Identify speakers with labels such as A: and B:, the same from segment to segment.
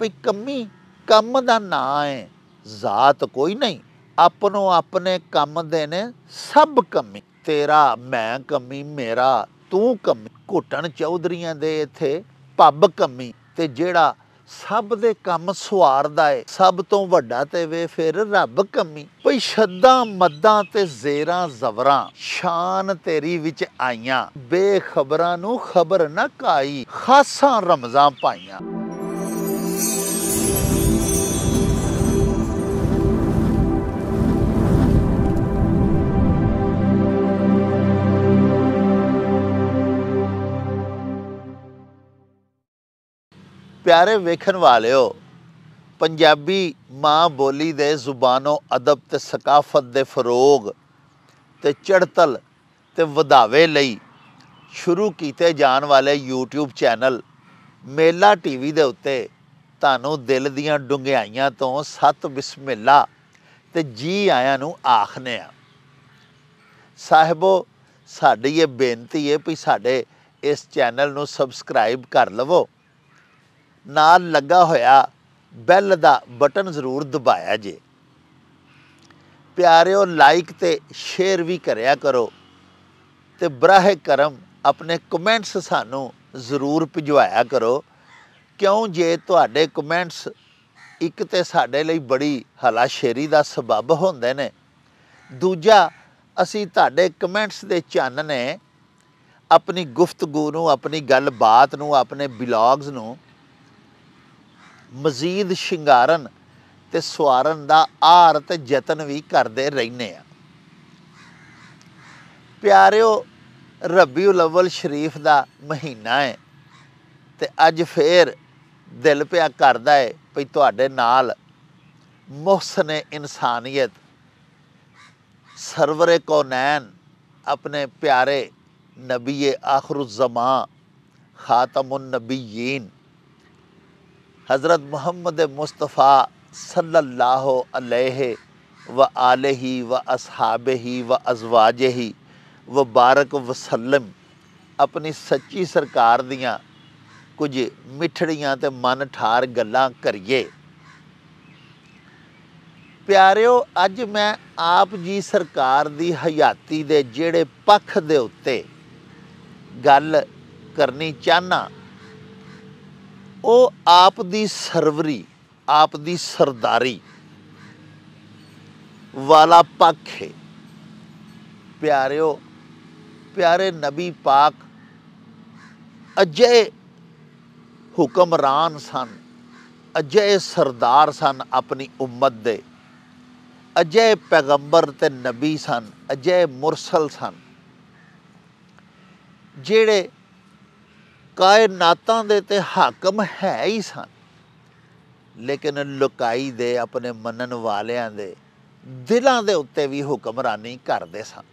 A: ਵੀ ਕੰਮੀ ਕੰਮ ਦਾ ਨਾਂ ਹੈ ਜ਼ਾਤ ਕੋਈ ਨਹੀਂ ਆਪਣੋ ਆਪਣੇ ਕੰਮ ਦੇ ਨੇ ਸਭ ਕੰਮੀ ਤੇਰਾ ਮੈਂ ਕੰਮੀ ਮੇਰਾ ਤੂੰ ਕੰਮੀ ਘੋਟਣ ਚੌਧਰੀਆਂ ਦੇ ਇੱਥੇ ਪੱਬ ਕੰਮੀ ਤੇ ਜਿਹੜਾ ਸਭ ਦੇ ਕੰਮ ਸਵਾਰਦਾ ਏ ਸਭ ਤੋਂ ਵੱਡਾ ਤੇ ਵੇ ਫਿਰ ਰੱਬ ਕੰਮੀ ਭਈ ਸ਼ੱਦਾਂ ਮੱਦਾਂ ਤੇ ਜ਼ੇਰਾਂ ਜ਼ਵਰਾਂ ਸ਼ਾਨ ਤੇਰੀ ਵਿੱਚ ਆਈਆਂ ਬੇਖਬਰਾਂ ਨੂੰ ਖਬਰ ਨਾ ਕਾਈ ਖਾਸਾਂ ਰਮਜ਼ਾਂ ਪਾਈਆਂ ਪਿਆਰੇ ਵੇਖਣ ਵਾਲਿਓ ਪੰਜਾਬੀ ਮਾਂ ਬੋਲੀ ਦੇ ਜ਼ੁਬਾਨੋ ਅਦਬ ਤੇ ਸਕਾਫਤ ਦੇ ਫਰੋਗ ਤੇ ਚੜਤਲ ਤੇ ਵਧਾਵੇ ਲਈ ਸ਼ੁਰੂ ਕੀਤੇ ਜਾਣ ਵਾਲੇ YouTube ਚੈਨਲ ਮੇਲਾ ਟੀਵੀ ਦੇ ਉੱਤੇ ਤੁਹਾਨੂੰ ਦਿਲ ਦੀਆਂ ਡੁੰਗਿਆਈਆਂ ਤੋਂ ਸਤ ਬਿਸਮਿਲ੍ਲਾ ਤੇ ਜੀ ਆਇਆਂ ਨੂੰ ਆਖਨੇ ਆ ਸਾਹਿਬੋ ਸਾਡੀ ਇਹ ਬੇਨਤੀ ਹੈ ਵੀ ਸਾਡੇ ਇਸ ਚੈਨਲ ਨੂੰ ਸਬਸਕ੍ਰਾਈਬ ਕਰ ਲਵੋ ਨਾਲ ਲੱਗਾ ਹੋਇਆ ਬੈਲ ਦਾ ਬਟਨ ਜ਼ਰੂਰ ਦਬਾਇਆ ਜੇ ਪਿਆਰਿਓ ਲਾਈਕ ਤੇ ਸ਼ੇਅਰ ਵੀ ਕਰਿਆ ਕਰੋ ਤੇ ਬਰਾਹ ਕਰਮ ਆਪਣੇ ਕਮੈਂਟਸ ਸਾਨੂੰ ਜ਼ਰੂਰ ਭਿਜਵਾਇਆ ਕਰੋ ਕਿਉਂ ਜੇ ਤੁਹਾਡੇ ਕਮੈਂਟਸ ਇੱਕ ਤੇ ਸਾਡੇ ਲਈ ਬੜੀ ਹਲਾਸ਼ੇਰੀ ਦਾ ਸਬਬ ਹੁੰਦੇ ਨੇ ਦੂਜਾ ਅਸੀਂ ਤੁਹਾਡੇ ਕਮੈਂਟਸ ਦੇ ਚੰਨ ਨੇ ਆਪਣੀ ਗੁਫ਼ਤਗੂ ਨੂੰ ਆਪਣੀ ਗੱਲਬਾਤ ਨੂੰ ਆਪਣੇ ਬਲੌਗਸ ਨੂੰ ਮਜ਼ੀਦ ਸ਼ਿੰਗਾਰਨ ਤੇ ਸਵਾਰਨ ਦਾ ਆਰ ਤੇ ਯਤਨ ਵੀ ਕਰਦੇ ਰਹਿੰਨੇ ਆ ਪਿਆਰਿਓ ਰਬੀਉਲ ਅਵਲ ਸ਼ਰੀਫ ਦਾ ਮਹੀਨਾ ਹੈ ਤੇ ਅੱਜ ਫੇਰ ਦਿਲ ਪਿਆ ਕਰਦਾ ਹੈ ਭਈ ਤੁਹਾਡੇ ਨਾਲ ਮੁਹਸਨ ਇਨਸਾਨੀਅਤ ਸਰਵਰ ਕੋਨੈਨ ਆਪਣੇ ਪਿਆਰੇ ਨਬੀਏ ਆਖਰੁ ਜ਼ਮਾਨ ਖਾਤਮੁਨ ਨਬੀਯਿਨ हज़रत मोहम्मद मुस्तफ़ा सल्लल्लाहु अलैहि व आलही व असहाब ही व अजवाज ही व ਬਾਰਕ ਵਸਲਮ ਆਪਣੀ ਸੱਚੀ ਸਰਕਾਰ ਦੀਆਂ ਕੁਝ ਮਿੱਠੜੀਆਂ ਤੇ ਮਨ ਠਾਰ ਗੱਲਾਂ ਕਰੀਏ ਪਿਆਰਿਓ ਅੱਜ ਮੈਂ ਆਪ ਜੀ ਸਰਕਾਰ ਦੀ ਹਯਾਤੀ ਦੇ ਜਿਹੜੇ ਪੱਖ ਦੇ ਉੱਤੇ ਗੱਲ ਕਰਨੀ ਚਾਹਨਾ ਉਹ ਆਪ ਦੀ ਸਰਵਰੀ ਆਪ ਦੀ ਸਰਦਾਰੀ ਵਾਲਾ ਪੱਖ ਹੈ ਪਿਆਰਿਓ ਪਿਆਰੇ ਨਬੀ ਪਾਕ ਅਜੇ ਹੁਕਮਰਾਨ ਸਨ ਅਜੇ ਸਰਦਾਰ ਸਨ ਆਪਣੀ ਉਮਤ ਦੇ ਅਜੇ ਪੈਗੰਬਰ ਤੇ ਨਬੀ ਸਨ ਅਜੇ ਮੁਰਸਲ ਸਨ ਜਿਹੜੇ ਕਾਇਨਾਤਾਂ ਦੇ ਤੇ ਹਾਕਮ ਹੈ ਹੀ ਸਨ ਲੇਕਿਨ ਲੁਕਾਈ ਦੇ ਆਪਣੇ ਮੰਨਣ ਵਾਲਿਆਂ ਦੇ ਦਿਲਾਂ ਦੇ ਉੱਤੇ ਵੀ ਹੁਕਮਰਾਨੀ ਕਰਦੇ ਸਨ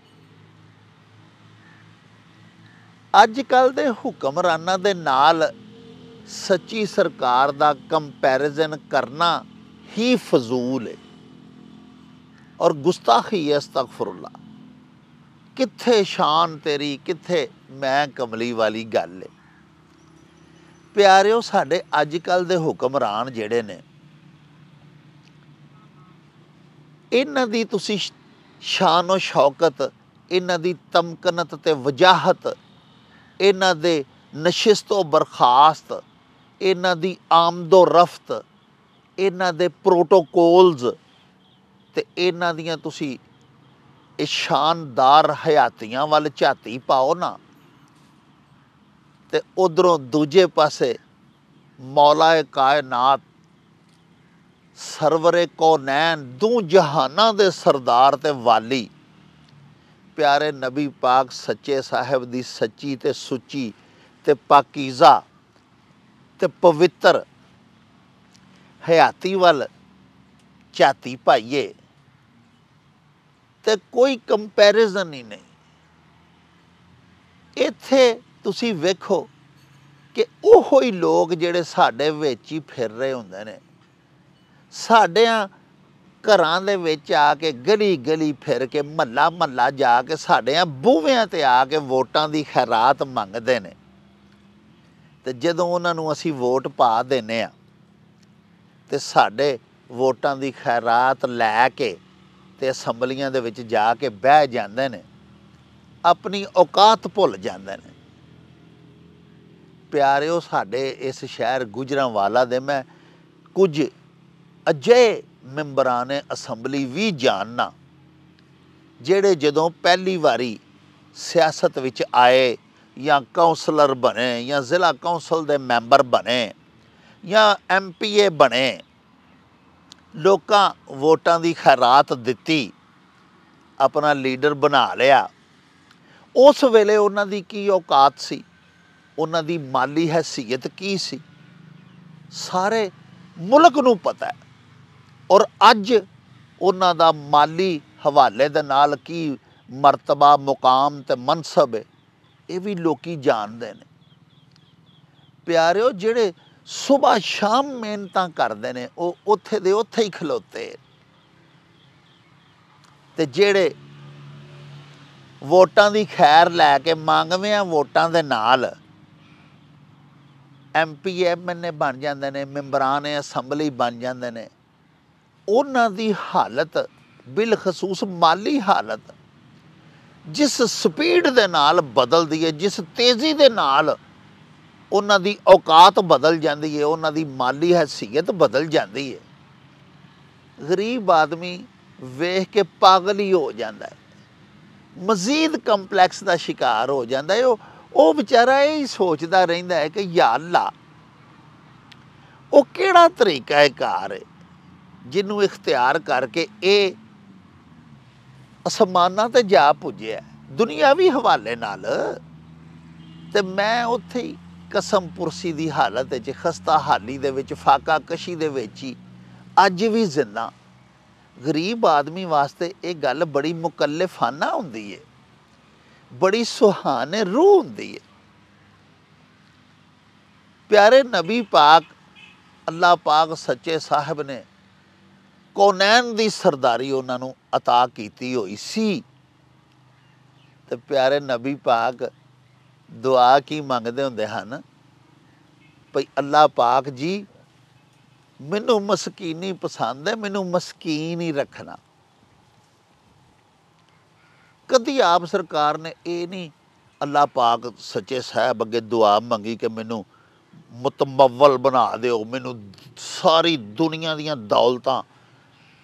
A: ਅੱਜ ਕੱਲ ਦੇ ਹੁਕਮਰਾਨਾਂ ਦੇ ਨਾਲ ਸੱਚੀ ਸਰਕਾਰ ਦਾ ਕੰਪੈਰੀਜ਼ਨ ਕਰਨਾ ਹੀ ਫਜ਼ੂਲ ਹੈ ਔਰ ਗੁਸਤਾਖੀ ਹੈ ਅਸਤਗਫਰੁਲਾ ਕਿੱਥੇ ਸ਼ਾਨ ਤੇਰੀ ਕਿੱਥੇ ਮੈਂ ਕਮਲੀ ਵਾਲੀ ਗੱਲ ਹੈ ਪਿਆਰਿਓ ਸਾਡੇ ਅੱਜ ਕੱਲ ਦੇ ਹੁਕਮਰਾਨ ਜਿਹੜੇ ਨੇ ਇਹਨਾਂ ਦੀ ਤੁਸੀਂ ਸ਼ਾਨੋ ਸ਼ੌਕਤ ਇਹਨਾਂ ਦੀ ਤਮਕਨਤ ਤੇ ਵਜਾਹਤ ਇਹਨਾਂ ਦੇ ਨਸ਼ਿਸਤੋ ਬਰਖਾਸਤ ਇਹਨਾਂ ਦੀ ਆਮਦੋ ਰਫਤ ਇਹਨਾਂ ਦੇ ਪ੍ਰੋਟੋਕੋਲਸ ਤੇ ਇਹਨਾਂ ਦੀਆਂ ਤੁਸੀਂ ਇਹ ਸ਼ਾਨਦਾਰ ਹਯਾਤੀਆਂ ਵੱਲ ਝਾਤੀ ਪਾਓ ਨਾ ਤੇ ਉਧਰੋਂ ਦੂਜੇ ਪਾਸੇ ਮੌਲਾਏ ਕਾਇਨਾਤ ਸਰਵਰੇ ਕੋਨੈਨ ਦੂ ਜਹਾਨਾਂ ਦੇ ਸਰਦਾਰ ਤੇ ਵਾਲੀ ਪਿਆਰੇ ਨਬੀ ਪਾਕ ਸੱਚੇ ਸਾਹਿਬ ਦੀ ਸੱਚੀ ਤੇ ਸੁੱਚੀ ਤੇ ਪਾਕੀਜ਼ਾ ਤੇ ਪਵਿੱਤਰ ਹਯਾਤੀ ਵੱਲ ਚਾਤੀ ਭਾਈਏ ਤੇ ਕੋਈ ਕੰਪੈਰੀਜ਼ਨ ਹੀ ਨਹੀਂ ਇੱਥੇ ਤੁਸੀਂ ਵੇਖੋ ਕਿ ਉਹੋ ਹੀ ਲੋਕ ਜਿਹੜੇ ਸਾਡੇ ਵਿੱਚ ਹੀ ਫਿਰ ਰਹੇ ਹੁੰਦੇ ਨੇ ਸਾਡਿਆਂ ਘਰਾਂ ਦੇ ਵਿੱਚ ਆ ਕੇ ਗਲੀ ਗਲੀ ਫਿਰ ਕੇ ਮੱਲਾ ਮੱਲਾ ਜਾ ਕੇ ਸਾਡਿਆਂ ਬੂਹਿਆਂ ਤੇ ਆ ਕੇ ਵੋਟਾਂ ਦੀ ਖੈਰਾਤ ਮੰਗਦੇ ਨੇ ਤੇ ਜਦੋਂ ਉਹਨਾਂ ਨੂੰ ਅਸੀਂ ਵੋਟ ਪਾ ਦਿੰਨੇ ਆ ਤੇ ਸਾਡੇ ਵੋਟਾਂ ਦੀ ਖੈਰਾਤ ਲੈ ਕੇ ਤੇ ਅਸੈਂਬਲੀਆਂ ਦੇ ਵਿੱਚ ਜਾ ਕੇ ਬਹਿ ਜਾਂਦੇ ਨੇ ਆਪਣੀ ਔਕਾਤ ਭੁੱਲ ਜਾਂਦੇ ਨੇ ਪਿਆਰਿਓ ਸਾਡੇ ਇਸ ਸ਼ਹਿਰ ਗੁਜਰਾਂਵਾਲਾ ਦੇ ਮੈਂ ਕੁਝ ਅਜੇ ਮੈਂਬਰਾਂ ਨੇ ਅਸੈਂਬਲੀ ਵੀ ਜਾਣਨਾ ਜਿਹੜੇ ਜਦੋਂ ਪਹਿਲੀ ਵਾਰੀ ਸਿਆਸਤ ਵਿੱਚ ਆਏ ਜਾਂ ਕਾਉਂਸਲਰ ਬਣੇ ਜਾਂ ਜ਼ਿਲ੍ਹਾ ਕਾਉਂਸਲ ਦੇ ਮੈਂਬਰ ਬਣੇ ਜਾਂ ਐਮਪੀਏ ਬਣੇ ਲੋਕਾਂ ਵੋਟਾਂ ਦੀ ਖੈਰਾਤ ਦਿੱਤੀ ਆਪਣਾ ਲੀਡਰ ਬਣਾ ਲਿਆ ਉਸ ਵੇਲੇ ਉਹਨਾਂ ਦੀ ਕੀ ਔਕਾਤ ਸੀ ਉਹਨਾਂ ਦੀ ਮਾਲੀ ਹیثیت ਕੀ ਸੀ ਸਾਰੇ ਮੁਲਕ ਨੂੰ ਪਤਾ ਹੈ ਔਰ ਅੱਜ ਉਹਨਾਂ ਦਾ ਮਾਲੀ ਹਵਾਲੇ ਦੇ ਨਾਲ ਕੀ ਮਰਤਬਾ ਮੁਕਾਮ ਤੇ ਮਨਸਬ ਹੈ ਇਹ ਵੀ ਲੋਕੀ ਜਾਣਦੇ ਨੇ ਪਿਆਰਿਓ ਜਿਹੜੇ ਸਵੇਰ ਸ਼ਾਮ ਮਿਹਨਤਾਂ ਕਰਦੇ ਨੇ ਉਹ ਉੱਥੇ ਦੇ ਉੱਥੇ ਹੀ ਖਲੋਤੇ ਤੇ ਜਿਹੜੇ ਵੋਟਾਂ ਦੀ ਖੈਰ ਲੈ ਕੇ ਮੰਗਵੇਂ ਆ ਵੋਟਾਂ ਦੇ ਨਾਲ ਐਮਪੀ ਐਮਐਨ ਨੇ ਬਣ ਜਾਂਦੇ ਨੇ ਮੈਂਬਰਾਂ ਨੇ ਅਸੈਂਬਲੀ ਬਣ ਜਾਂਦੇ ਨੇ ਉਹਨਾਂ ਦੀ ਹਾਲਤ ਬਿਲ ਖਸੂਸ ਮਾਲੀ ਹਾਲਤ ਜਿਸ ਸਪੀਡ ਦੇ ਨਾਲ ਬਦਲਦੀ ਹੈ ਜਿਸ ਤੇਜ਼ੀ ਦੇ ਨਾਲ ਉਹਨਾਂ ਦੀ ਔਕਾਤ ਬਦਲ ਜਾਂਦੀ ਹੈ ਉਹਨਾਂ ਦੀ ਮਾਲੀ ਹیثیت ਬਦਲ ਜਾਂਦੀ ਹੈ ਗਰੀਬ ਆਦਮੀ ਵੇਖ ਕੇ ਪਾਗਲ ਹੀ ਹੋ ਜਾਂਦਾ ਹੈ ਮਜ਼ੀਦ ਕੰਪਲੈਕਸ ਦਾ ਸ਼ਿਕਾਰ ਹੋ ਜਾਂਦਾ ਹੈ ਉਹ ਉਹ ਵਿਚਾਰਾ ਇਹ ਸੋਚਦਾ ਰਹਿੰਦਾ ਹੈ ਕਿ ਯਾ ਅੱਲਾ ਉਹ ਕਿਹੜਾ ਤਰੀਕਾ ਹੈ ਕਾਰ ਜਿਹਨੂੰ ਇਖਤਿਆਰ ਕਰਕੇ ਇਹ ਅਸਮਾਨਾਂ ਤੇ ਜਾ ਪੁੱਜਿਆ ਦੁਨੀਆਵੀ ਹਵਾਲੇ ਨਾਲ ਤੇ ਮੈਂ ਉੱਥੇ ਹੀ ਕਸਮ ਪੁਰਸੀ ਦੀ ਹਾਲਤ ਵਿੱਚ ਖਸਤਾ ਹਾਲੀ ਦੇ ਵਿੱਚ ਫਾਕਾ ਕਸ਼ੀ ਦੇ ਵਿੱਚ ਹੀ ਅੱਜ ਵੀ ਜ਼ਿੰਦਾ ਗਰੀਬ ਆਦਮੀ ਵਾਸਤੇ ਇਹ ਗੱਲ ਬੜੀ ਮੁਕੱਲਫਾਨਾ ਹੁੰਦੀ ਹੈ ਬੜੀ ਸੁਹਾਣੇ ਰੂਹ ਹੁੰਦੀ ਹੈ ਪਿਆਰੇ ਨਬੀ ਪਾਕ ਅੱਲਾ ਪਾਕ ਸੱਚੇ ਸਾਹਿਬ ਨੇ ਕੋਨੈਨ ਦੀ ਸਰਦਾਰੀ ਉਹਨਾਂ ਨੂੰ عطا ਕੀਤੀ ਹੋਈ ਸੀ ਤੇ ਪਿਆਰੇ ਨਬੀ ਪਾਕ ਦੁਆ ਕੀ ਮੰਗਦੇ ਹੁੰਦੇ ਹਨ ਭਈ ਅੱਲਾ ਪਾਕ ਜੀ ਮੈਨੂੰ ਮਸਕੀਨੀ ਪਸੰਦ ਹੈ ਮੈਨੂੰ ਮਸਕੀਨ ਹੀ ਰੱਖਣਾ ਕਦੀ ਆਪ ਸਰਕਾਰ ਨੇ ਇਹ ਨਹੀਂ ਅੱਲਾ ਪਾਕ ਸੱਚੇ ਸਾਹਿਬ ਅੱਗੇ ਦੁਆ ਮੰਗੀ ਕਿ ਮੈਨੂੰ ਮਤਮਵਲ ਬਣਾ ਦਿਓ ਮੈਨੂੰ ਸਾਰੀ ਦੁਨੀਆ ਦੀਆਂ ਦੌਲਤਾਂ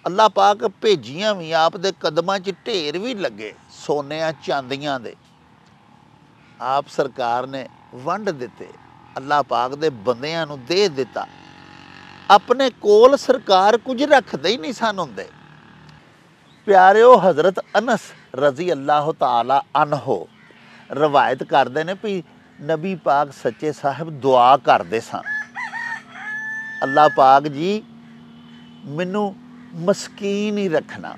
A: ਅੱਲਾ ਪਾਕ ਭੇਜੀਆਂ ਵੀ ਆਪ ਦੇ ਕਦਮਾਂ 'ਚ ਢੇਰ ਵੀ ਲੱਗੇ ਸੋਨਿਆਂ ਚਾਂਦੀਆਂ ਦੇ ਆਪ ਸਰਕਾਰ ਨੇ ਵੰਡ ਦਿੱਤੇ ਅੱਲਾ ਪਾਕ ਦੇ ਬੰਦਿਆਂ ਨੂੰ ਦੇ ਦਿੱਤਾ ਆਪਣੇ ਕੋਲ ਸਰਕਾਰ ਕੁਝ ਰੱਖਦੇ ਹੀ ਨਹੀਂ ਸਨ ਹੁੰਦੇ ਪਿਆਰਿਓ ਹਜ਼ਰਤ ਅਨਸ ਰਜ਼ੀ ਅੱਲਾਹ ਤਾਲਾ ਅਨਹੋ ਰਵਾਇਤ ਕਰਦੇ ਨੇ ਵੀ ਨਬੀ ਪਾਕ ਸੱਚੇ ਸਾਹਿਬ ਦੁਆ ਕਰਦੇ ਸਨ ਅੱਲਾਹ ਪਾਕ ਜੀ ਮੈਨੂੰ ਮਸਕੀਨ ਹੀ ਰੱਖਣਾ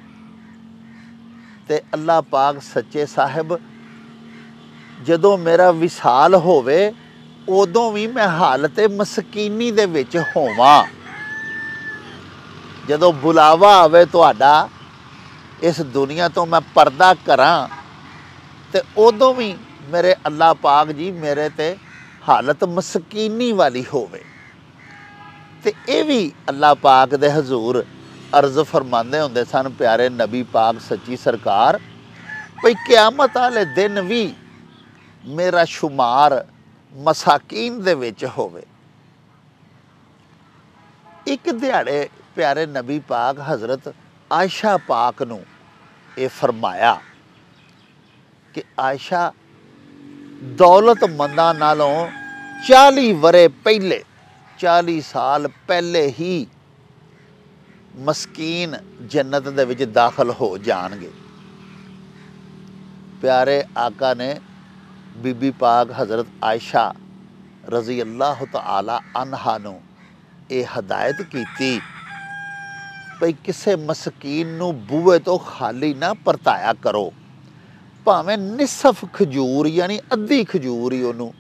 A: ਤੇ ਅੱਲਾਹ ਪਾਕ ਸੱਚੇ ਸਾਹਿਬ ਜਦੋਂ ਮੇਰਾ ਵਿਸਾਲ ਹੋਵੇ ਉਦੋਂ ਵੀ ਮੈਂ ਹਾਲਤ ਮਸਕੀਨੀ ਦੇ ਵਿੱਚ ਹੋਵਾਂ ਜਦੋਂ ਬੁਲਾਵਾ ਆਵੇ ਤੁਹਾਡਾ ਇਸ ਦੁਨੀਆ ਤੋਂ ਮੈਂ ਪਰਦਾ ਕਰਾਂ ਤੇ ਉਦੋਂ ਵੀ ਮੇਰੇ ਅੱਲਾ ਪਾਕ ਜੀ ਮੇਰੇ ਤੇ ਹਾਲਤ ਮਸਕੀਨੀ ਵਾਲੀ ਹੋਵੇ ਤੇ ਇਹ ਵੀ ਅੱਲਾ ਪਾਕ ਦੇ ਹਜ਼ੂਰ ਅਰਜ਼ ਫਰਮਾਉਂਦੇ ਹੁੰਦੇ ਸਨ ਪਿਆਰੇ ਨਬੀ ਪਾਕ ਸੱਚੀ ਸਰਕਾਰ ਭਈ ਕਿਆਮਤ ਵਾਲੇ ਦਿਨ ਵੀ ਮੇਰਾ شمار ਮਸਾਕੀਨ ਦੇ ਵਿੱਚ ਹੋਵੇ ਇੱਕ ਦਿਹਾੜੇ ਪਿਆਰੇ ਨਬੀ ਪਾਕ ਹਜ਼ਰਤ ਆਇਸ਼ਾ ਪਾਕ ਨੂੰ ਇਹ ਫਰਮਾਇਆ ਕਿ ਆਇਸ਼ਾ ਦੌਲਤਮੰਦਾਂ ਨਾਲੋਂ 40 ਵਰੇ ਪਹਿਲੇ 40 ਸਾਲ ਪਹਿਲੇ ਹੀ ਮਸਕੀਨ ਜੰਨਤ ਦੇ ਵਿੱਚ ਦਾਖਲ ਹੋ ਜਾਣਗੇ ਪਿਆਰੇ ਆਕਾ ਨੇ ਬੀਬੀ ਪਾਕ حضرت ਆਇਸ਼ਾ ਰਜ਼ੀ ਅੱਲਾਹੁ ਤਾਲਾ ਅਨਹਾ ਨੂੰ ਇਹ ਹਦਾਇਤ ਕੀਤੀ ਭਈ ਕਿਸੇ ਮਸਕੀਨ ਨੂੰ ਬੂਹੇ ਤੋਂ ਖਾਲੀ ਨਾ ਪਰਤਾਇਆ ਕਰੋ ਭਾਵੇਂ ਨਿਸਫ ਖਜੂਰ ਯਾਨੀ ਅੱਧੀ ਖਜੂਰ ਹੀ ਉਹਨੂੰ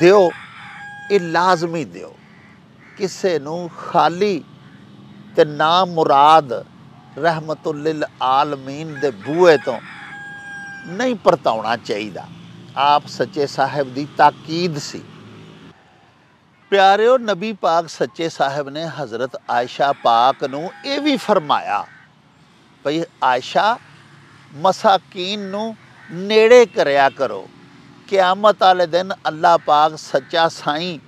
A: ਦਿਓ ਇਹ ਲਾਜ਼ਮੀ ਦਿਓ ਕਿਸੇ ਨੂੰ ਖਾਲੀ ਤੇ ਨਾ ਮੁਰਾਦ ਰਹਿਮਤੁਲ ਲਿਲ ਆਲਮੀਨ ਦੇ ਬੂਹੇ ਤੋਂ ਨਹੀਂ ਪਰਤਾਉਣਾ ਚਾਹੀਦਾ ਆਪ ਸੱਚੇ ਸਾਹਿਬ ਦੀ ਤਾਕੀਦ ਸੀ ਪਿਆਰਿਓ ਨਬੀ ਪਾਕ ਸੱਚੇ ਸਾਹਿਬ ਨੇ ਹਜ਼ਰਤ ਆਇਸ਼ਾ ਪਾਕ ਨੂੰ ਇਹ ਵੀ ਫਰਮਾਇਆ ਭਈ ਆਇਸ਼ਾ ਮਸਾਕੀਨ ਨੂੰ ਨੇੜੇ ਕਰਿਆ ਕਰੋ ਕਿਆਮਤ ਵਾਲੇ ਦਿਨ ਅੱਲਾਹ ਪਾਕ ਸੱਚਾ ਸਾਈਂ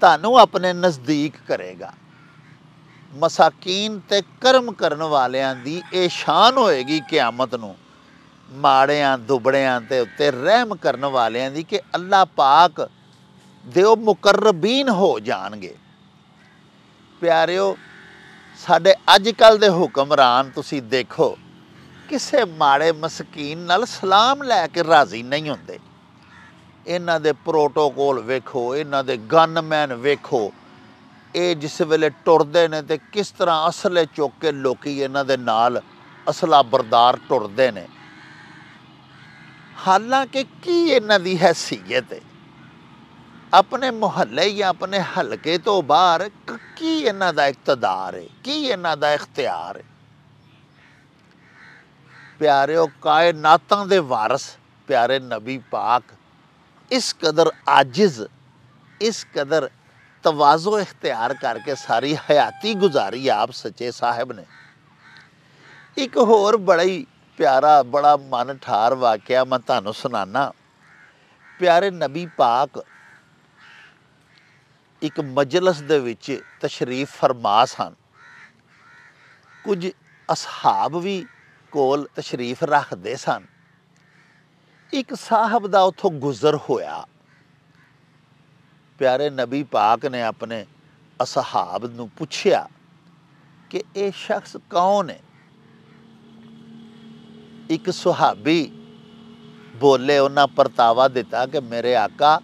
A: ਤੁਹਾਨੂੰ ਆਪਣੇ ਨਜ਼ਦੀਕ ਕਰੇਗਾ ਮਸਾਕੀਨ ਤੇ ਕਰਮ ਕਰਨ ਵਾਲਿਆਂ ਦੀ ਇਹ ਸ਼ਾਨ ਹੋਏਗੀ ਕਿਆਮਤ ਨੂੰ ਮਾੜਿਆਂ ਦੁਬੜਿਆਂ ਤੇ ਉੱਤੇ ਰਹਿਮ ਕਰਨ ਵਾਲਿਆਂ ਦੀ ਕਿ ਅੱਲਾਹ ਪਾਕ ਦੇ ਉਹ ਮੁਕਰਬੀਨ ਹੋ ਜਾਣਗੇ ਪਿਆਰਿਓ ਸਾਡੇ ਅੱਜ ਕੱਲ ਦੇ ਹੁਕਮਰਾਨ ਤੁਸੀਂ ਦੇਖੋ ਕਿਸੇ ਮਾੜੇ ਮਸਕੀਨ ਨਾਲ ਸਲਾਮ ਲੈ ਕੇ ਰਾਜ਼ੀ ਨਹੀਂ ਹੁੰਦੇ ਇਹਨਾਂ ਦੇ ਪ੍ਰੋਟੋਕੋਲ ਵੇਖੋ ਇਹਨਾਂ ਦੇ ਗਨਮੈਨ ਵੇਖੋ ਇਹ ਜਿਸ ਵੇਲੇ ਟੁਰਦੇ ਨੇ ਤੇ ਕਿਸ ਤਰ੍ਹਾਂ ਅਸਲੇ ਚੁੱਕ ਕੇ ਲੋਕੀ ਇਹਨਾਂ ਦੇ ਨਾਲ ਅਸਲਾ ਬਰਦਾਰ ਟੁਰਦੇ ਨੇ ਹਾਲਾਂਕਿ ਕੀ ਇਹਨਾਂ ਦੀ ਹੈਸੀਅਤ ਹੈ ਆਪਣੇ ਮੁਹੱਲੇ ਜਾਂ ਆਪਣੇ ਹਲਕੇ ਤੋਂ ਬਾਹਰ ਕੀ ਇਹਨਾਂ ਦਾ ਇਕਤਦਾਰ ਹੈ ਕੀ ਇਹਨਾਂ ਦਾ ਇਖਤਿਆਰ ਹੈ ਪਿਆਰਿਓ ਕਾਇਨਾਤਾਂ ਦੇ ਵਾਰਿਸ ਪਿਆਰੇ ਨਬੀ ਪਾਕ ਇਸ ਕਦਰ ਆਜਿਜ਼ ਇਸ ਕਦਰ ਤਵਾਜ਼ੋ ਇਖਤਿਆਰ ਕਰਕੇ ਸਾਰੀ ਹਯਾਤੀ ਗੁਜ਼ਾਰੀ ਆਪ ਸੱਚੇ ਸਾਹਿਬ ਨੇ ਇੱਕ ਹੋਰ ਬੜਾ ਹੀ ਪਿਆਰਾ ਬੜਾ ਮਨ ਠਾਰ ਵਾਕਿਆ ਮੈਂ ਤੁਹਾਨੂੰ ਸੁਣਾਣਾ ਪਿਆਰੇ ਨਬੀ ਪਾਕ ਇੱਕ ਮਜਲਿਸ ਦੇ ਵਿੱਚ ਤਸ਼ਰੀਫ ਫਰਮਾ ਸਨ ਕੁਝ ਅਸਹਾਬ ਵੀ ਕੋਲ ਤਸ਼ਰੀਫ ਰੱਖਦੇ ਸਨ ਇੱਕ ਸਾਹਿਬ ਦਾ ਉਥੋਂ ਗੁਜ਼ਰ ਹੋਇਆ ਪਿਆਰੇ ਨਬੀ ਪਾਕ ਨੇ ਆਪਣੇ ਅਸਹਾਬ ਨੂੰ ਪੁੱਛਿਆ ਕਿ ਇਹ ਸ਼ਖਸ ਕੌਣ ਹੈ ਇੱਕ ਸੁਹਾਬੀ ਬੋਲੇ ਉਹਨਾਂ ਪਰਤਾਵਾ ਦਿੱਤਾ ਕਿ ਮੇਰੇ ਆਕਾ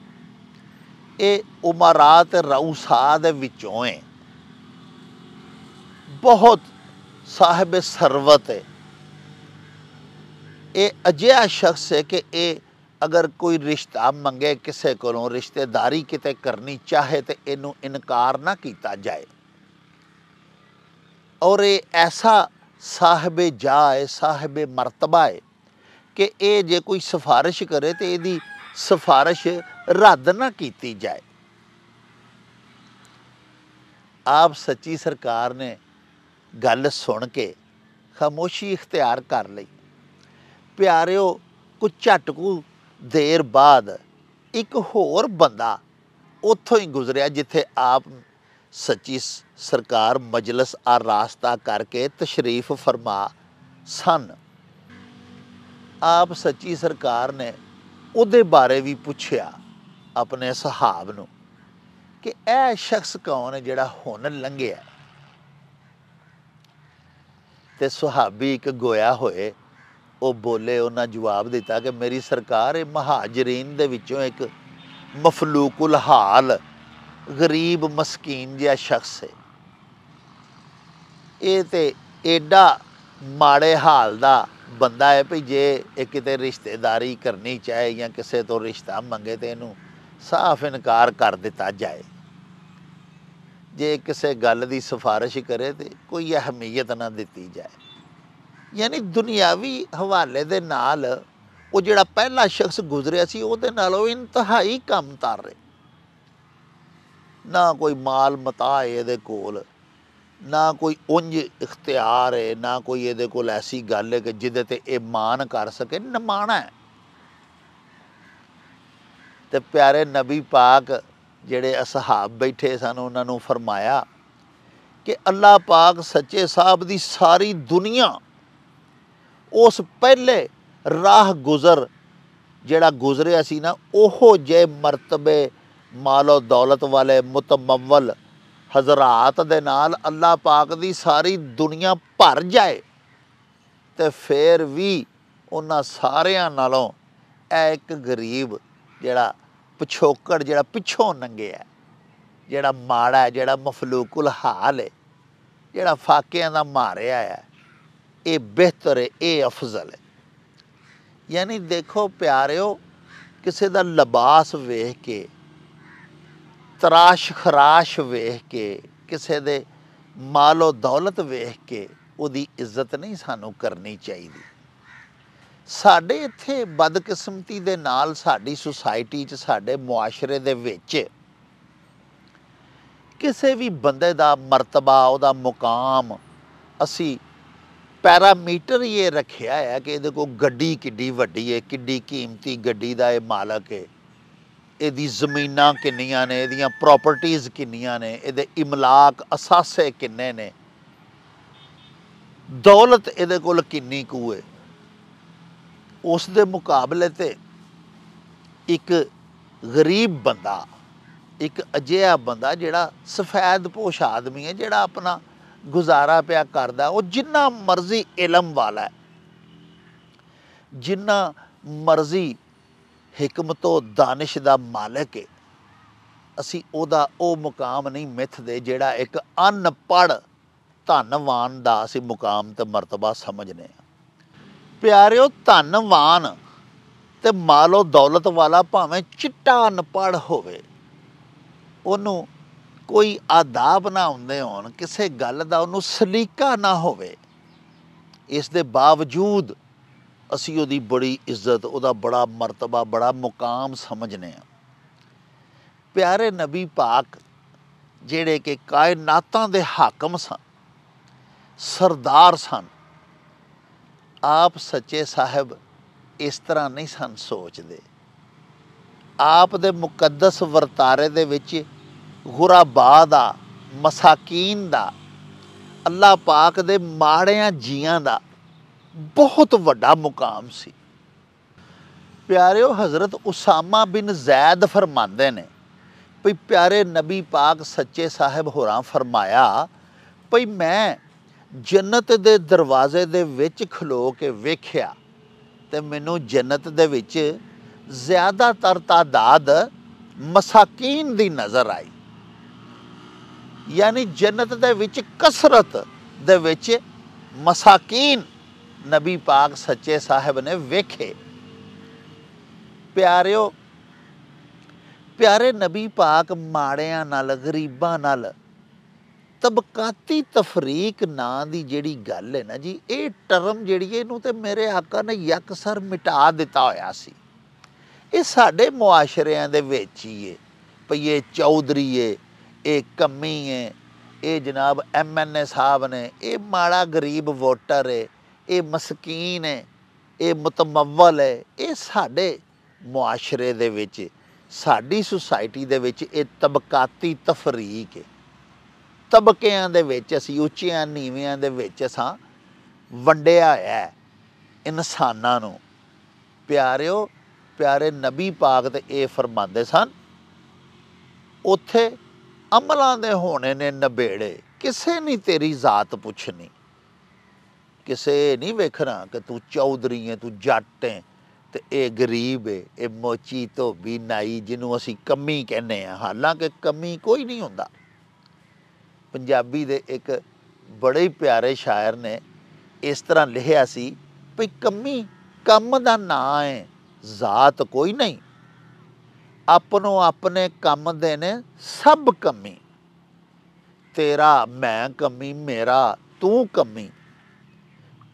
A: ਇਹ ਉਮਾਰਾਤ ਰੌਸਾ ਦੇ ਵਿੱਚੋਂ ਹੈ ਬਹੁਤ ਸਾਹਿਬ ਸਰਵਤ ਹੈ ਇਹ ਅਜਿਹਾ ਸ਼ਖਸ ਹੈ ਕਿ ਇਹ ਅਗਰ ਕੋਈ ਰਿਸ਼ਤਾ ਮੰਗੇ ਕਿਸੇ ਕੋਲੋਂ ਰਿਸ਼ਤੇਦਾਰੀ ਕਿਤੇ ਕਰਨੀ ਚਾਹੇ ਤੇ ਇਹਨੂੰ ਇਨਕਾਰ ਨਾ ਕੀਤਾ ਜਾਏ ਔਰ ਇਹ ਐਸਾ ਸਾਹਿਬ ਜਾਏ ਸਾਹਿਬ ਮਰਤਬਾ ਹੈ ਕਿ ਇਹ ਜੇ ਕੋਈ ਸਿਫਾਰਿਸ਼ ਕਰੇ ਤੇ ਇਹਦੀ ਸਿਫਾਰਿਸ਼ ਰੱਦ ਨਾ ਕੀਤੀ ਜਾਏ ਆਪ ਸੱਚੀ ਸਰਕਾਰ ਨੇ ਗੱਲ ਸੁਣ ਕੇ ਖਾਮੋਸ਼ੀ ਇਖਤਿਆਰ ਕਰ ਲਈ ਪਿਆਰਿਓ ਕੁਝ ਝਟਕੂ ਦੇਰ ਬਾਅਦ ਇੱਕ ਹੋਰ ਬੰਦਾ ਉੱਥੋਂ ਹੀ ਗੁਜ਼ਰਿਆ ਜਿੱਥੇ ਆਪ ਸੱਚੀ ਸਰਕਾਰ ਮਜਲਿਸ ਆ ਰਾਸਤਾ ਕਰਕੇ ਤਸ਼ਰੀਫ ਫਰਮਾ ਸਨ ਆਪ ਸੱਚੀ ਸਰਕਾਰ ਨੇ ਉਹਦੇ ਬਾਰੇ ਵੀ ਪੁੱਛਿਆ ਆਪਣੇ ਸਹਾਬ ਨੂੰ ਕਿ ਇਹ ਸ਼ਖਸ ਕੌਣ ਹੈ ਜਿਹੜਾ ਹੁਣ ਲੰਘਿਆ ਤੇ ਸਹਾਬੀ ਇੱਕ ਗੋਇਆ ਹੋਏ ਉਹ ਬੋਲੇ ਉਹਨਾਂ ਜਵਾਬ ਦਿੱਤਾ ਕਿ ਮੇਰੀ ਸਰਕਾਰ ਇਹ ਮਹਾਜਰੀਨ ਦੇ ਵਿੱਚੋਂ ਇੱਕ ਮਫਲੂਕੁਲ ਹਾਲ ਗਰੀਬ ਮਸਕੀਨ ਜਿਹਾ ਸ਼ਖਸ ਹੈ ਇਹ ਤੇ ਐਡਾ ਮਾੜੇ ਹਾਲ ਦਾ ਬੰਦਾ ਹੈ ਭਈ ਜੇ ਇਹ ਕਿਤੇ ਰਿਸ਼ਤੇਦਾਰੀ ਕਰਨੀ ਚਾਹੇ ਜਾਂ ਕਿਸੇ ਤੋਂ ਰਿਸ਼ਤਾ ਮੰਗੇ ਤੇ ਇਹਨੂੰ ਸਾਫ਼ ਇਨਕਾਰ ਕਰ ਦਿੱਤਾ ਜਾਏ ਜੇ ਕਿਸੇ ਗੱਲ ਦੀ ਸਿਫਾਰਿਸ਼ ਕਰੇ ਤੇ ਕੋਈ ਅਹਿਮੀਅਤ ਨਾ ਦਿੱਤੀ ਜਾਏ ਯਾਨੀ ਦੁਨਿਆਵੀ ਹਵਾਲੇ ਦੇ ਨਾਲ ਉਹ ਜਿਹੜਾ ਪਹਿਲਾ ਸ਼ਖਸ ਗੁਜ਼ਰਿਆ ਸੀ ਉਹਦੇ ਨਾਲ ਉਹ ਇੰਤਹਾਈ ਕੰਮ ਤਾਰ ਰਹੇ ਨਾ ਕੋਈ ਮਾਲ ਮਤਾ ਇਹਦੇ ਕੋਲ ਨਾ ਕੋਈ ਉਂਝ ਇਖਤਿਆਰ ਹੈ ਨਾ ਕੋਈ ਇਹਦੇ ਕੋਲ ਐਸੀ ਗੱਲ ਹੈ ਕਿ ਜਿਹਦੇ ਤੇ ਇਹ ਮਾਨ ਕਰ ਸਕੇ ਨਮਾਣਾ ਹੈ ਤੇ ਪਿਆਰੇ ਨਬੀ ਪਾਕ ਜਿਹੜੇ ਅਸਹਾਬ ਬੈਠੇ ਸਨ ਉਹਨਾਂ ਨੂੰ ਫਰਮਾਇਆ ਕਿ ਅੱਲਾਹ ਪਾਕ ਸੱਚੇ ਸਾਹਿਬ ਦੀ ਸਾਰੀ ਦੁਨੀਆ ਉਸ ਪਹਿਲੇ ਰਾਹ ਗੁਜ਼ਰ ਜਿਹੜਾ ਗੁਜ਼ਰਿਆ ਸੀ ਨਾ ਉਹੋ ਜੇ ਮਰਤਬੇ ਮਾਲੋ ਦੌਲਤ ਵਾਲੇ ਮੁਤਮਵਲ ਹਜ਼ਰਤ ਦੇ ਨਾਲ ਅੱਲਾਹ ਪਾਕ ਦੀ ਸਾਰੀ ਦੁਨੀਆ ਭਰ ਜਾਏ ਤੇ ਫੇਰ ਵੀ ਉਹਨਾਂ ਸਾਰਿਆਂ ਨਾਲੋਂ ਐ ਇੱਕ ਗਰੀਬ ਜਿਹੜਾ ਪਿਛੋਕੜ ਜਿਹੜਾ ਪਿੱਛੋਂ ਨੰਗਿਆ ਜਿਹੜਾ ਮਾੜਾ ਜਿਹੜਾ ਮਫਲੂਕੁਲ ਹਾਲ ਹੈ ਜਿਹੜਾ ਫਾਕਿਆਂ ਦਾ ਮਾਰਿਆ ਹੈ ਇਹ ਬਿਹਤਰ ਹੈ ਇਹ ਅਫਜ਼ਲ ਹੈ ਯਾਨੀ ਦੇਖੋ ਪਿਆਰਿਓ ਕਿਸੇ ਦਾ ਲਿਬਾਸ ਵੇਖ ਕੇ ਤਰਾਸ਼ ਖਰਾਸ਼ ਵੇਖ ਕੇ ਕਿਸੇ ਦੇ ਮਾਲੋ ਦੌਲਤ ਵੇਖ ਕੇ ਉਹਦੀ ਇੱਜ਼ਤ ਨਹੀਂ ਸਾਨੂੰ ਕਰਨੀ ਚਾਹੀਦੀ ਸਾਡੇ ਇੱਥੇ ਬਦਕਿਸਮਤੀ ਦੇ ਨਾਲ ਸਾਡੀ ਸੁਸਾਇਟੀ 'ਚ ਸਾਡੇ ਮੁਆਸ਼ਰੇ ਦੇ ਵਿੱਚ ਕਿਸੇ ਵੀ ਬੰਦੇ ਦਾ ਮਰਤਬਾ ਉਹਦਾ ਮੁਕਾਮ ਅਸੀਂ ਪੈਰਾਮੀਟਰ ਇਹ ਰੱਖਿਆ ਹੈ ਕਿ ਇਹਦੇ ਕੋਲ ਗੱਡੀ ਕਿੱਡੀ ਵੱਡੀ ਹੈ ਕਿੱਡੀ ਕੀਮਤੀ ਗੱਡੀ ਦਾ ਇਹ ਮਾਲਕ ਹੈ ਇਹਦੀ ਜ਼ਮੀਨਾਂ ਕਿੰਨੀਆਂ ਨੇ ਇਹਦੀਆਂ ਪ੍ਰਾਪਰਟੀਆਂ ਕਿੰਨੀਆਂ ਨੇ ਇਹਦੇ ਇਮਲਾਕ ਅਸਾਸੇ ਕਿੰਨੇ ਨੇ ਦੌਲਤ ਇਹਦੇ ਕੋਲ ਕਿੰਨੀ ਕੁ ਹੈ ਉਸ ਦੇ ਮੁਕਾਬਲੇ ਤੇ ਇੱਕ ਗਰੀਬ ਬੰਦਾ ਇੱਕ ਅਜਿਹਾ ਬੰਦਾ ਜਿਹੜਾ ਸਫੈਦ ਪੋਸ਼ ਆਦਮੀ ਹੈ ਜਿਹੜਾ ਆਪਣਾ ਗੁਜ਼ਾਰਾ ਪਿਆ ਕਰਦਾ ਉਹ ਜਿੰਨਾ ਮਰਜ਼ੀ ਇਲਮ ਵਾਲਾ ਜਿੰਨਾ ਮਰਜ਼ੀ ਹਕਮਤੋ ਦਾਨਿਸ਼ ਦਾ ਮਾਲਕ ਹੈ ਅਸੀਂ ਉਹਦਾ ਉਹ ਮੁਕਾਮ ਨਹੀਂ ਮਿੱਥਦੇ ਜਿਹੜਾ ਇੱਕ ਅਨਪੜ ਧਨਵਾਨ ਦਾ ਅਸੀਂ ਮੁਕਾਮ ਤੇ ਮਰਤਬਾ ਸਮਝਨੇ ਆ ਪਿਆਰਿਓ ਧਨਵਾਨ ਤੇ ਮਾਲੋ ਦੌਲਤ ਵਾਲਾ ਭਾਵੇਂ ਚਿੱਟਾ ਅਨਪੜ ਹੋਵੇ ਉਹਨੂੰ ਕੋਈ ਆਦਾਬ ਨਾ ਹੁੰਦੇ ਹੋਣ ਕਿਸੇ ਗੱਲ ਦਾ ਉਹਨੂੰ ਸਲੀਕਾ ਨਾ ਹੋਵੇ ਇਸ ਦੇ ਬਾਵਜੂਦ ਅਸੀਂ ਉਹਦੀ ਬੜੀ ਇੱਜ਼ਤ ਉਹਦਾ ਬੜਾ ਮਰਤਬਾ ਬੜਾ ਮੁਕਾਮ ਸਮਝਨੇ ਆ ਪਿਆਰੇ ਨਬੀ ਪਾਕ ਜਿਹੜੇ ਕਿ ਕਾਇਨਾਤਾਂ ਦੇ ਹਾਕਮ ਸਨ ਸਰਦਾਰ ਸਨ ਆਪ ਸੱਚੇ ਸਾਹਿਬ ਇਸ ਤਰ੍ਹਾਂ ਨਹੀਂ ਸਨ ਸੋਚਦੇ ਆਪ ਦੇ ਮੁਕੱਦਸ ਵਰਤਾਰੇ ਦੇ ਵਿੱਚ ਗੁਰਾਬਾ ਦਾ ਮਸਾਕੀਨ ਦਾ ਅੱਲਾਹ ਪਾਕ ਦੇ ਮਾੜਿਆਂ ਜੀਆਂ ਦਾ ਬਹੁਤ ਵੱਡਾ ਮੁਕਾਮ ਸੀ ਪਿਆਰਿਓ ਹਜ਼ਰਤ ਉਸਾਮਾ ਬਿਨ ਜ਼ੈਦ ਫਰਮਾਉਂਦੇ ਨੇ ਭਈ ਪਿਆਰੇ ਨਬੀ ਪਾਕ ਸੱਚੇ ਸਾਹਿਬ ਹੋਰਾਂ ਫਰਮਾਇਆ ਭਈ ਮੈਂ ਜੰਨਤ ਦੇ ਦਰਵਾਜ਼ੇ ਦੇ ਵਿੱਚ ਖਲੋ ਕੇ ਵੇਖਿਆ ਤੇ ਮੈਨੂੰ ਜੰਨਤ ਦੇ ਵਿੱਚ ਜ਼ਿਆਦਾਤਰ ਤਾਦਾਦ ਮਸਾਕੀਨ ਦੀ ਨਜ਼ਰ ਆਈ ਯਾਨੀ ਜੰਨਤ ਦੇ ਵਿੱਚ ਕਸਰਤ ਦੇ ਵਿੱਚ ਮਸਾਕੀਨ ਨਬੀ ਪਾਕ ਸੱਚੇ ਸਾਹਿਬ ਨੇ ਵੇਖੇ ਪਿਆਰਿਓ ਪਿਆਰੇ ਨਬੀ ਪਾਕ ਮਾੜਿਆਂ ਨਾਲ ਗਰੀਬਾਂ ਨਾਲ ਤਬਕਾਤੀ ਤਫਰੀਕ ਨਾਂ ਦੀ ਜਿਹੜੀ ਗੱਲ ਹੈ ਨਾ ਜੀ ਇਹ ਟਰਮ ਜਿਹੜੀ ਇਹਨੂੰ ਤੇ ਮੇਰੇ ਹੱਕਾਂ ਨੇ ਯਕਸਰ ਮਿਟਾ ਦਿੱਤਾ ਹੋਇਆ ਸੀ ਇਹ ਸਾਡੇ ਮੁਆਸ਼ਰਿਆਂ ਦੇ ਵਿੱਚ ਹੀ ਹੈ ਭਈ ਇਹ ਚੌਧਰੀ ਏ ਇਹ ਕੰਮੀ ਏ ਇਹ ਜਨਾਬ ਐਮਐਨਏ ਸਾਹਿਬ ਨੇ ਇਹ ਮਾੜਾ ਗਰੀਬ ਵੋਟਰ ਏ ਇਹ ਮਸਕੀਨ ਏ ਇਹ ਮਤਮਵਲ ਏ ਇਹ ਸਾਡੇ ਮੁਆਸ਼ਰੇ ਦੇ ਵਿੱਚ ਸਾਡੀ ਸੁਸਾਇਟੀ ਦੇ ਵਿੱਚ ਇਹ ਤਬਕਾਤੀ ਤਫਰੀਕ ਏ ਤਬਕਿਆਂ ਦੇ ਵਿੱਚ ਅਸੀਂ ਉੱਚਿਆਂ ਨੀਵਿਆਂ ਦੇ ਵਿੱਚ ਅਸਾਂ ਵੰਡਿਆ ਹੈ ਇਨਸਾਨਾਂ ਨੂੰ ਪਿਆਰਿਓ ਪਿਆਰੇ ਨਬੀ ਪਾਕ ਤੇ ਇਹ ਫਰਮਾਉਂਦੇ ਸਨ ਉੱਥੇ ਅਮਲਾਂ ਦੇ ਹੋਣੇ ਨੇ ਨਬੇੜੇ ਕਿਸੇ ਨਹੀਂ ਤੇਰੀ ਜ਼ਾਤ ਪੁੱਛਣੀ ਕਿਸੇ ਨਹੀਂ ਵੇਖਣਾ ਕਿ ਤੂੰ ਚੌਧਰੀ ਹੈ ਤੂੰ ਜੱਟ ਹੈ ਤੇ ਇਹ ਗਰੀਬ ਹੈ ਇਹ ਮੋਚੀ ਧੋਬੀ ਨਾਈ ਜਿਹਨੂੰ ਅਸੀਂ ਕਮੀ ਕਹਿੰਦੇ ਆ ਹਾਲਾਂਕਿ ਕਮੀ ਕੋਈ ਨਹੀਂ ਹੁੰਦਾ ਪੰਜਾਬੀ ਦੇ ਇੱਕ ਬੜੇ ਹੀ ਪਿਆਰੇ ਸ਼ਾਇਰ ਨੇ ਇਸ ਤਰ੍ਹਾਂ ਲਿਖਿਆ ਸੀ ਵੀ ਕੰਮੀ ਕੰਮ ਦਾ ਨਾਂ ਹੈ ਜ਼ਾਤ ਕੋਈ ਨਹੀਂ ਆਪਣੋ ਆਪਣੇ ਕੰਮ ਦੇ ਨੇ ਸਭ ਕੰਮੀ ਤੇਰਾ ਮੈਂ ਕੰਮੀ ਮੇਰਾ ਤੂੰ ਕੰਮੀ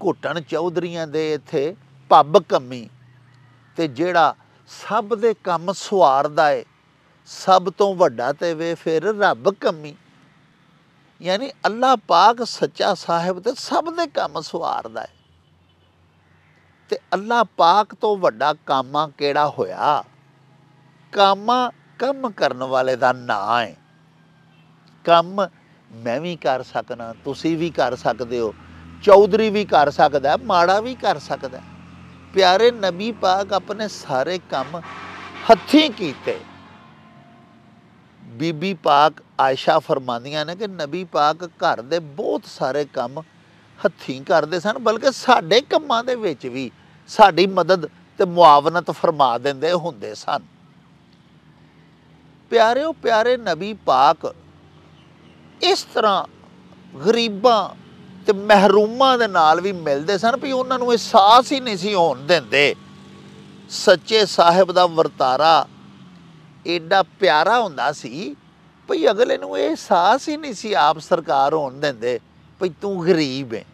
A: ਘੋਟਣ ਚੌਧਰੀਆਂ ਦੇ ਇੱਥੇ ਪੱਬ ਕੰਮੀ ਤੇ ਜਿਹੜਾ ਸਭ ਦੇ ਕੰਮ ਸਵਾਰਦਾ ਏ ਸਭ ਤੋਂ ਵੱਡਾ ਤੇ ਵੇ ਫਿਰ ਰੱਬ ਕੰਮੀ ਯਾਨੀ ਅੱਲਾ ਪਾਕ ਸੱਚਾ ਸਾਹਿਬ ਤੇ ਸਭ ਦੇ ਕੰਮ ਸਵਾਰਦਾ ਹੈ ਤੇ ਅੱਲਾ ਪਾਕ ਤੋਂ ਵੱਡਾ ਕਾਮਾ ਕਿਹੜਾ ਹੋਇਆ ਕਾਮਾ ਕੰਮ ਕਰਨ ਵਾਲੇ ਦਾ ਨਾਂ ਹੈ ਕੰਮ ਮੈਂ ਵੀ ਕਰ ਸਕਣਾ ਤੁਸੀਂ ਵੀ ਕਰ ਸਕਦੇ ਹੋ ਚੌਧਰੀ ਵੀ ਕਰ ਸਕਦਾ ਮਾੜਾ ਵੀ ਕਰ ਸਕਦਾ ਪਿਆਰੇ ਨਬੀ ਪਾਕ ਆਪਣੇ ਸਾਰੇ ਕੰਮ ਹੱਥੀਂ ਕੀਤੇ ਬੀਬੀ ਪਾਕ ਆਇਸ਼ਾ ਫਰਮਾਨੀਆਂ ਨੇ ਕਿ ਨਬੀ ਪਾਕ ਘਰ ਦੇ ਬਹੁਤ ਸਾਰੇ ਕੰਮ ਹੱਥੀਂ ਕਰਦੇ ਸਨ ਬਲਕਿ ਸਾਡੇ ਕੰਮਾਂ ਦੇ ਵਿੱਚ ਵੀ ਸਾਡੀ ਮਦਦ ਤੇ ਮੁਆਵਨਤ ਫਰਮਾ ਦਿੰਦੇ ਹੁੰਦੇ ਸਨ ਪਿਆਰਿਓ ਪਿਆਰੇ ਨਬੀ ਪਾਕ ਇਸ ਤਰ੍ਹਾਂ ਗਰੀਬਾਂ ਤੇ ਮਹਿਰੂਮਾਂ ਦੇ ਨਾਲ ਵੀ ਮਿਲਦੇ ਸਨ ਵੀ ਉਹਨਾਂ ਨੂੰ ਅਹਿਸਾਸ ਹੀ ਨਹੀਂ ਸੀ ਹੋਣ ਦਿੰਦੇ ਸੱਚੇ ਸਾਹਿਬ ਦਾ ਵਰਤਾਰਾ ਏਡਾ ਪਿਆਰਾ ਹੁੰਦਾ ਸੀ ਭਈ ਅਗਲੇ ਨੂੰ ਇਹ ਸਾਹਸ ਹੀ ਨਹੀਂ ਸੀ ਆਪ ਸਰਕਾਰ ਹੋਣ ਦਿੰਦੇ ਭਈ ਤੂੰ ਗਰੀਬ ਹੈ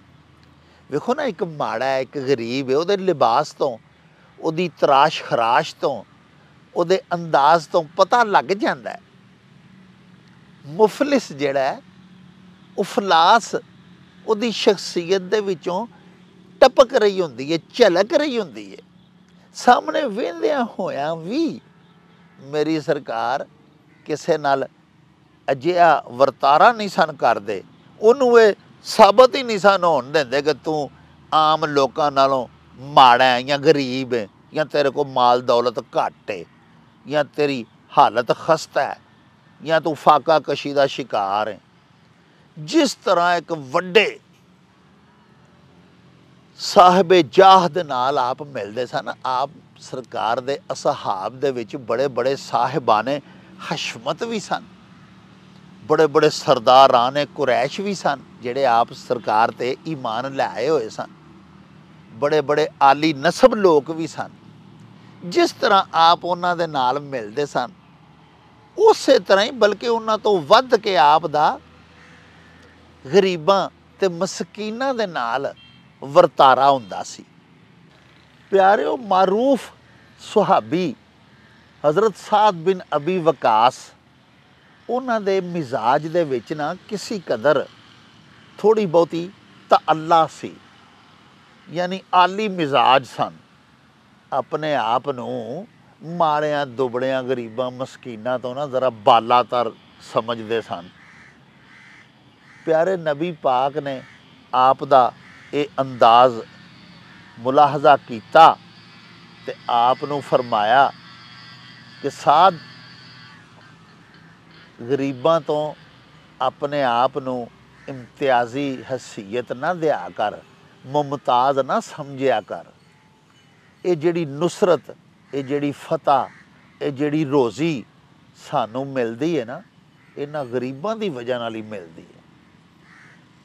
A: ਵੇਖੋ ਨਾ ਇੱਕ ਮਾੜਾ ਹੈ ਇੱਕ ਗਰੀਬ ਹੈ ਉਹਦੇ ਲਿਬਾਸ ਤੋਂ ਉਹਦੀ ਤਰਾਸ਼ ਖਰਾਸ਼ ਤੋਂ ਉਹਦੇ ਅੰਦਾਜ਼ ਤੋਂ ਪਤਾ ਲੱਗ ਜਾਂਦਾ ਹੈ ਮੁਫਲਿਸ ਜਿਹੜਾ ਉਫਲਾਸ ਉਹਦੀ ਸ਼ਖਸੀਅਤ ਦੇ ਵਿੱਚੋਂ ਟਪਕ ਰਹੀ ਹੁੰਦੀ ਹੈ ਝਲਕ ਰਹੀ ਹੁੰਦੀ ਹੈ ਸਾਹਮਣੇ ਵੇਂਦਿਆਂ ਹੋਇਆਂ ਵੀ ਮੇਰੀ ਸਰਕਾਰ ਕਿਸੇ ਨਾਲ ਅਜਿਹਾ ਵਰਤਾਰਾ ਨਹੀਂ ਸਨ ਕਰਦੇ ਉਹਨੂੰ ਇਹ ਸਾਬਤ ਹੀ ਨਹੀਂ ਸਨ ਹੋਣ ਦਿੰਦੇ ਕਿ ਤੂੰ ਆਮ ਲੋਕਾਂ ਨਾਲੋਂ ਮਾੜਾ ਹੈ ਜਾਂ ਗਰੀਬ ਹੈ ਜਾਂ ਤੇਰੇ ਕੋਲ ਮਾਲ ਦੌਲਤ ਘੱਟ ਹੈ ਜਾਂ ਤੇਰੀ ਹਾਲਤ ਖਸਤਾ ਹੈ ਜਾਂ ਤੂੰ ਫਾਕਾ ਕਸ਼ੀ ਦਾ ਸ਼ਿਕਾਰ ਹੈ ਜਿਸ ਤਰ੍ਹਾਂ ਇੱਕ ਵੱਡੇ ਸਾਹਿਬ ਜਾਹ ਦੇ ਨਾਲ ਆਪ ਮਿਲਦੇ ਸਨ ਆਪ ਸਰਕਾਰ ਦੇ ਅਸਹਾਬ ਦੇ ਵਿੱਚ ਬੜੇ ਬੜੇ ਸਾਹਿਬਾਨੇ ਹਸ਼ਮਤ ਵੀ ਸਨ ਬੜੇ ਬੜੇ ਸਰਦਾਰ ਆਨੇ ਕੁਰੈਸ਼ ਵੀ ਸਨ ਜਿਹੜੇ ਆਪ ਸਰਕਾਰ ਤੇ ਈਮਾਨ ਲਿਆਏ ਹੋਏ ਸਨ ਬੜੇ ਬੜੇ ਆਲੀ ਨਸਬ ਲੋਕ ਵੀ ਸਨ ਜਿਸ ਤਰ੍ਹਾਂ ਆਪ ਉਹਨਾਂ ਦੇ ਨਾਲ ਮਿਲਦੇ ਸਨ ਉਸੇ ਤਰ੍ਹਾਂ ਹੀ ਬਲਕਿ ਉਹਨਾਂ ਤੋਂ ਵੱਧ ਕੇ ਆਪ ਦਾ ਗਰੀਬਾਂ ਤੇ ਮਸਕੀਨਾਂ ਦੇ ਨਾਲ ਵਰਤਾਰਾ ਹੁੰਦਾ ਸੀ ਪਿਆਰਿਓ ਮਾਰੂਫ ਸੁਹਾਬੀ حضرت ਸਾਦ ਬਿਨ ਅਬੀ ਵਕਾਸ ਉਹਨਾਂ ਦੇ ਮਿਜ਼ਾਜ ਦੇ ਵਿੱਚ ਨਾ ਕਿਸੇ ਕਦਰ ਥੋੜੀ ਬਹੁਤੀ ਤਾਂ ਅੱਲਾ ਸੀ ਯਾਨੀ ਆਲੀ ਮਿਜ਼ਾਜ ਸਨ ਆਪਣੇ ਆਪ ਨੂੰ ਮਾਰਿਆਂ ਦੁਬੜਿਆਂ ਗਰੀਬਾਂ ਮਸਕੀਨਾਂ ਤੋਂ ਨਾ ਜ਼ਰਾ ਬਾਲਾਤਰ ਸਮਝਦੇ ਸਨ ਪਿਆਰੇ ਨਬੀ ਪਾਕ ਨੇ ਆਪ ਦਾ ਇਹ ਅੰਦਾਜ਼ ਮੁਲਾਹਜ਼ਾ ਕੀਤਾ ਤੇ ਆਪ ਨੂੰ ਫਰਮਾਇਆ ਕਿ ਸਾਧ ਗਰੀਬਾਂ ਤੋਂ ਆਪਣੇ ਆਪ ਨੂੰ ਇਮਤਿਆਜ਼ੀ ਹਸੀਅਤ ਨਾ ਦਿਆ ਕਰ ਮਮਤਾਜ਼ ਨਾ ਸਮਝਿਆ ਕਰ ਇਹ ਜਿਹੜੀ ਨੁਸਰਤ ਇਹ ਜਿਹੜੀ ਫਤਾ ਇਹ ਜਿਹੜੀ ਰੋਜ਼ੀ ਸਾਨੂੰ ਮਿਲਦੀ ਹੈ ਨਾ ਇਹਨਾਂ ਗਰੀਬਾਂ ਦੀ ਵਜ੍ਹਾ ਨਾਲ ਹੀ ਮਿਲਦੀ ਹੈ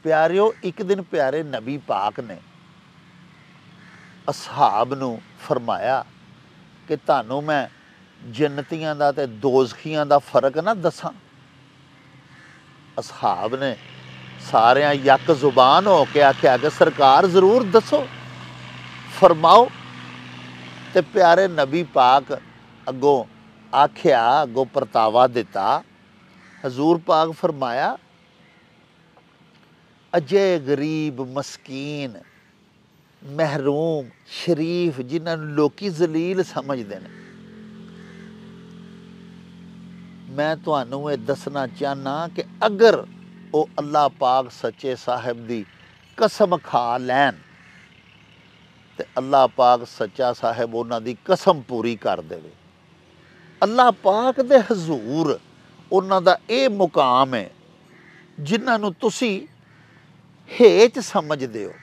A: ਪਿਆਰਿਓ ਇੱਕ ਦਿਨ ਪਿਆਰੇ ਨਬੀ ਪਾਕ ਨੇ ਅਸਹਾਬ ਨੂੰ ਫਰਮਾਇਆ ਕਿ ਤੁਹਾਨੂੰ ਮੈਂ ਜੰਨਤੀਆਂ ਦਾ ਤੇ ਦੋਜ਼ਖੀਆਂ ਦਾ ਫਰਕ ਨਾ ਦੱਸਾਂ ਅਸਹਾਬ ਨੇ ਸਾਰਿਆਂ ਇੱਕ ਜ਼ੁਬਾਨ ਹੋ ਕੇ ਆਖਿਆ ਕਿ ਸਰਕਾਰ ਜ਼ਰੂਰ ਦੱਸੋ ਫਰਮਾਓ ਤੇ ਪਿਆਰੇ ਨਬੀ ਪਾਕ ਅੱਗੋਂ ਆਖਿਆ ਅੱਗੋਂ ਪਰਤਾਵਾ ਦਿੱਤਾ ਹਜ਼ੂਰ ਪਾਕ ਫਰਮਾਇਆ ਅਜੇ ਗਰੀਬ ਮਸਕੀਨ ਮਹਿਰੂਮ ਸ਼ਰੀਫ ਜਿਨ੍ਹਾਂ ਨੂੰ ਲੋਕੀ ਜ਼ਲੀਲ ਸਮਝਦੇ ਨੇ ਮੈਂ ਤੁਹਾਨੂੰ ਇਹ ਦੱਸਣਾ ਚਾਹਨਾ ਕਿ ਅਗਰ ਉਹ ਅੱਲਾਹ ਪਾਕ ਸੱਚੇ ਸਾਹਿਬ ਦੀ ਕਸਮ ਖਾ ਲੈਣ ਤੇ ਅੱਲਾਹ ਪਾਕ ਸੱਚਾ ਸਾਹਿਬ ਉਹਨਾਂ ਦੀ ਕਸਮ ਪੂਰੀ ਕਰ ਦੇਵੇ ਅੱਲਾਹ ਪਾਕ ਦੇ ਹਜ਼ੂਰ ਉਹਨਾਂ ਦਾ ਇਹ ਮੁਕਾਮ ਹੈ ਜਿਨ੍ਹਾਂ ਨੂੰ ਤੁਸੀਂ ਹੇਚ ਸਮਝਦੇ ਹੋ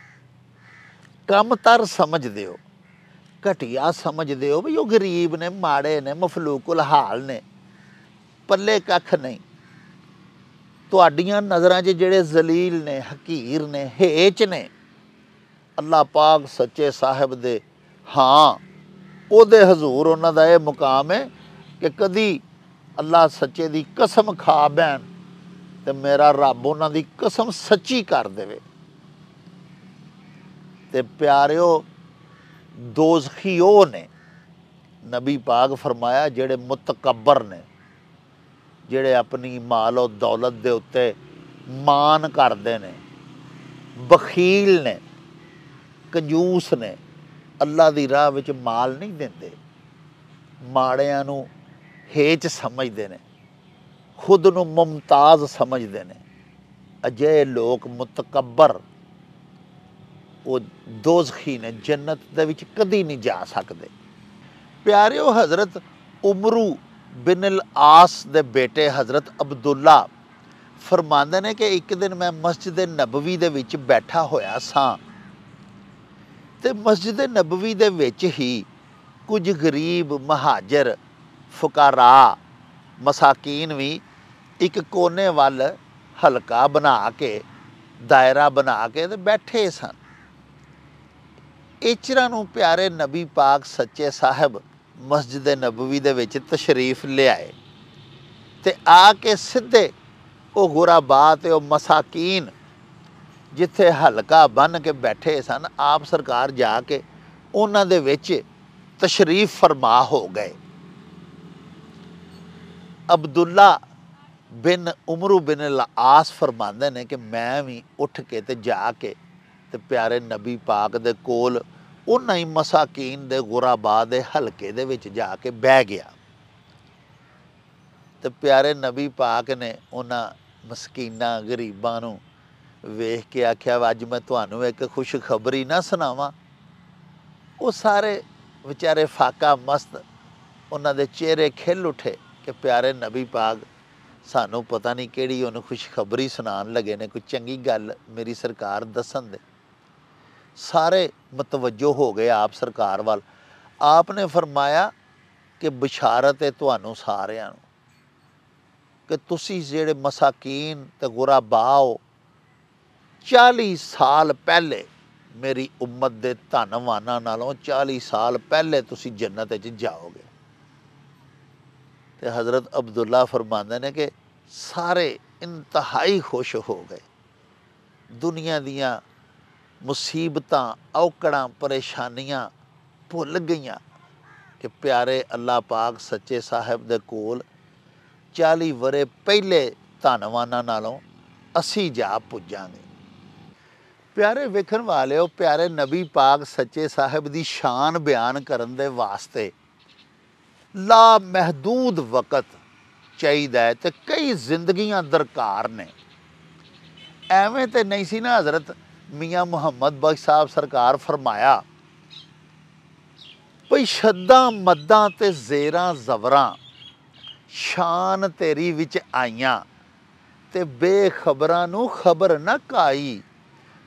A: ਕਮਤਰ ਸਮਝਦੇ ਹੋ ਘਟਿਆ ਸਮਝਦੇ ਹੋ ਵੀ ਉਹ ਗਰੀਬ ਨੇ ਮਾੜੇ ਨੇ ਮਫਲੂਕੁਲ ਹਾਲ ਨੇ ਪੱਲੇ ਕੱਖ ਨਹੀਂ ਤੁਹਾਡੀਆਂ ਨਜ਼ਰਾਂ 'ਚ ਜਿਹੜੇ ਜ਼ਲੀਲ ਨੇ ਹਕੀਰ ਨੇ ਹੇਚ ਨੇ ਅੱਲਾ ਪਾਕ ਸੱਚੇ ਸਾਹਿਬ ਦੇ ਹਾਂ ਉਹਦੇ ਹਜ਼ੂਰ ਉਹਨਾਂ ਦਾ ਇਹ ਮੁਕਾਮ ਹੈ ਕਿ ਕਦੀ ਅੱਲਾ ਸੱਚੇ ਦੀ ਕਸਮ ਖਾ ਬੈਣ ਤੇ ਮੇਰਾ ਰੱਬ ਉਹਨਾਂ ਦੀ ਕਸਮ ਸੱਚੀ ਕਰ ਦੇਵੇ ਤੇ ਪਿਆਰਿਓ ਦੋਜ਼ਖੀ ਉਹ ਨੇ ਨਬੀ ਪਾਕ ਫਰਮਾਇਆ ਜਿਹੜੇ ਮੁਤਕਬਰ ਨੇ ਜਿਹੜੇ ਆਪਣੀ ਮਾਲ ਔਰ ਦੌਲਤ ਦੇ ਉੱਤੇ ਮਾਨ ਕਰਦੇ ਨੇ ਬਖੀਲ ਨੇ ਕੰਜੂਸ ਨੇ ਅੱਲਾ ਦੀ ਰਾਹ ਵਿੱਚ ਮਾਲ ਨਹੀਂ ਦਿੰਦੇ ਮਾੜਿਆਂ ਨੂੰ ਹੇਚ ਸਮਝਦੇ ਨੇ ਖੁਦ ਨੂੰ ਮਮਤਾਜ਼ ਸਮਝਦੇ ਨੇ ਅਜੇ ਲੋਕ ਮਤਕਬਰ ਉਹ ਦੋਜ਼ਖੀ ਨੇ ਜੰਨਤ ਦੇ ਵਿੱਚ ਕਦੀ ਨਹੀਂ ਜਾ ਸਕਦੇ ਪਿਆਰਿਓ ਹਜ਼ਰਤ ਉਮਰੂ ਬਿਨ ਅਲ ਆਸ ਦੇ ਬੇਟੇ حضرت ਅਬਦੁੱਲਾ ਫਰਮਾਉਂਦੇ ਨੇ ਕਿ ਇੱਕ ਦਿਨ ਮੈਂ ਮਸਜਿਦ ਨਬਵੀ ਦੇ ਵਿੱਚ ਬੈਠਾ ਹੋਇਆ ਸਾਂ ਤੇ ਮਸਜਿਦ ਨਬਵੀ ਦੇ ਵਿੱਚ ਹੀ ਕੁਝ ਗਰੀਬ ਮਹਾਜਰ ਫੁਕਾਰਾ ਮਸਾਕੀਨ ਵੀ ਇੱਕ ਕੋਨੇ ਵੱਲ ਹਲਕਾ ਬਣਾ ਕੇ ਦਾਇਰਾ ਬਣਾ ਕੇ ਤੇ ਬੈਠੇ ਸਨ ਇਚਰਾਂ ਨੂੰ ਪਿਆਰੇ ਨਬੀ ਪਾਕ ਸੱਚੇ ਸਾਹਿਬ ਮਸਜਿਦ ਨਬਵੀ ਦੇ ਵਿੱਚ ਤਸ਼ਰੀਫ ਲਿਆਏ ਤੇ ਆ ਕੇ ਸਿੱਧੇ ਉਹ ਗੁਰਾਬਾ ਤੇ ਉਹ ਮਸਾਕੀਨ ਜਿੱਥੇ ਹਲਕਾ ਬਨ ਕੇ ਬੈਠੇ ਸਨ ਆਪ ਸਰਕਾਰ ਜਾ ਕੇ ਉਹਨਾਂ ਦੇ ਵਿੱਚ ਤਸ਼ਰੀਫ ਫਰਮਾ ਹੋ ਗਏ ਅਬਦੁੱਲਾ ਬਿਨ ਉਮਰੂ ਬਿਨ ਲਾਸ ਫਰਮਾਉਂਦੇ ਨੇ ਕਿ ਮੈਂ ਵੀ ਉੱਠ ਕੇ ਤੇ ਜਾ ਕੇ ਤੇ ਪਿਆਰੇ ਨਬੀ ਪਾਕ ਦੇ ਕੋਲ ਉਹਨਾਂ ਹੀ ਮਸਾਕੀਨ ਦੇ ਗੁਰਾਬਾ ਦੇ ਹਲਕੇ ਦੇ ਵਿੱਚ ਜਾ ਕੇ ਬਹਿ ਗਿਆ ਤੇ ਪਿਆਰੇ ਨਬੀ ਪਾਕ ਨੇ ਉਹਨਾਂ ਮਸਕੀਨਾਂ ਗਰੀਬਾਂ ਨੂੰ ਵੇਖ ਕੇ ਆਖਿਆ ਅੱਜ ਮੈਂ ਤੁਹਾਨੂੰ ਇੱਕ ਖੁਸ਼ਖਬਰੀ ਨਾ ਸੁਣਾਵਾਂ ਉਹ ਸਾਰੇ ਵਿਚਾਰੇ ਫਾਕਾ ਮਸਤ ਉਹਨਾਂ ਦੇ ਚਿਹਰੇ ਖਿਲ ਉਠੇ ਕਿ ਪਿਆਰੇ ਨਬੀ ਪਾਕ ਸਾਨੂੰ ਪਤਾ ਨਹੀਂ ਕਿਹੜੀ ਉਹਨੂੰ ਖੁਸ਼ਖਬਰੀ ਸੁਣਾਉਣ ਲੱਗੇ ਨੇ ਕੋਈ ਚੰਗੀ ਗੱਲ ਮੇਰੀ ਸਰਕਾਰ ਦੱਸਣ ਦੇ सारे मतवजो हो गए आप सरकार वाल आपने फरमाया कि बिशारत है तो सारियां कि ती जे मसाकीन तो बाओ चाली साल पहले मेरी उम्मत के धनवाना नालों चाली साल पहले तुम जन्नत जाओगे तो हज़रत अब्दुल्ला फरमाते हैं कि सारे इंतहाई खुश हो गए दुनिया दिया ਮੁਸੀਬਤਾਂ ਔਕੜਾਂ ਪਰੇਸ਼ਾਨੀਆਂ ਭੁੱਲ ਗਈਆਂ ਕਿ ਪਿਆਰੇ ਅੱਲਾ ਪਾਕ ਸੱਚੇ ਸਾਹਿਬ ਦੇ ਕੋਲ 40 ਵਰੇ ਪਹਿਲੇ ਧੰਨਵਾਨਾਂ ਨਾਲੋਂ ਅਸੀਂ ਜਾ ਪੁੱਜਾਂਗੇ ਪਿਆਰੇ ਵੇਖਣ ਵਾਲਿਓ ਪਿਆਰੇ ਨਬੀ ਪਾਕ ਸੱਚੇ ਸਾਹਿਬ ਦੀ ਸ਼ਾਨ ਬਿਆਨ ਕਰਨ ਦੇ ਵਾਸਤੇ ਲਾ ਮਹਦੂਦ ਵਕਤ ਚਾਹੀਦਾ ਹੈ ਤੇ ਕਈ ਜ਼ਿੰਦਗੀਆਂ ਦਰਕਾਰ ਨੇ ਐਵੇਂ ਤੇ ਨਹੀਂ ਸੀ ਨਾ ਹਜ਼ਰਤ ਮੀਆਂ ਮੁਹੰਮਦ ਬਖਸ਼ ਸਾਹਿਬ ਸਰਕਾਰ ਫਰਮਾਇਆ ਭਈ ਸ਼ੱਦਾਂ ਮੱਦਾਂ ਤੇ ਜ਼ੇਰਾਂ ਜ਼ਵਰਾਂ ਸ਼ਾਨ ਤੇਰੀ ਵਿੱਚ ਆਈਆਂ ਤੇ ਬੇਖਬਰਾਂ ਨੂੰ ਖਬਰ ਨਾ ਕਾਈ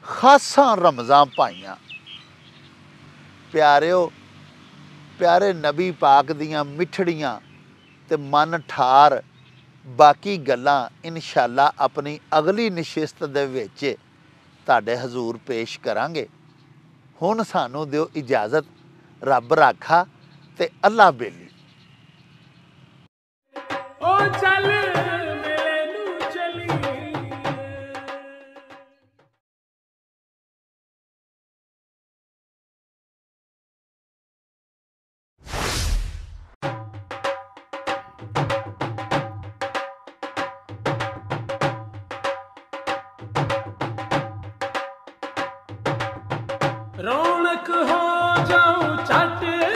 A: ਖਾਸਾਂ ਰਮਜ਼ਾਂ ਪਾਈਆਂ ਪਿਆਰਿਓ ਪਿਆਰੇ ਨਬੀ ਪਾਕ ਦੀਆਂ ਮਿੱਠੜੀਆਂ ਤੇ ਮਨ ਠਾਰ ਬਾਕੀ ਗੱਲਾਂ ਇਨਸ਼ਾਅੱਲਾ ਆਪਣੀ ਅਗਲੀ ਨਿਸ਼ਿਸਤ ਦੇ ਵਿੱਚ ਤੁਹਾਡੇ ਹਜ਼ੂਰ ਪੇਸ਼ ਕਰਾਂਗੇ ਹੁਣ ਸਾਨੂੰ ਦਿਓ ਇਜਾਜ਼ਤ ਰੱਬ ਰਾਖਾ ਤੇ ਅੱਲਾ ਬੇਲੀ ਓ ਚੱਲ ਰੌਣਕ ਹੋ ਜਾਉ ਛੱਟ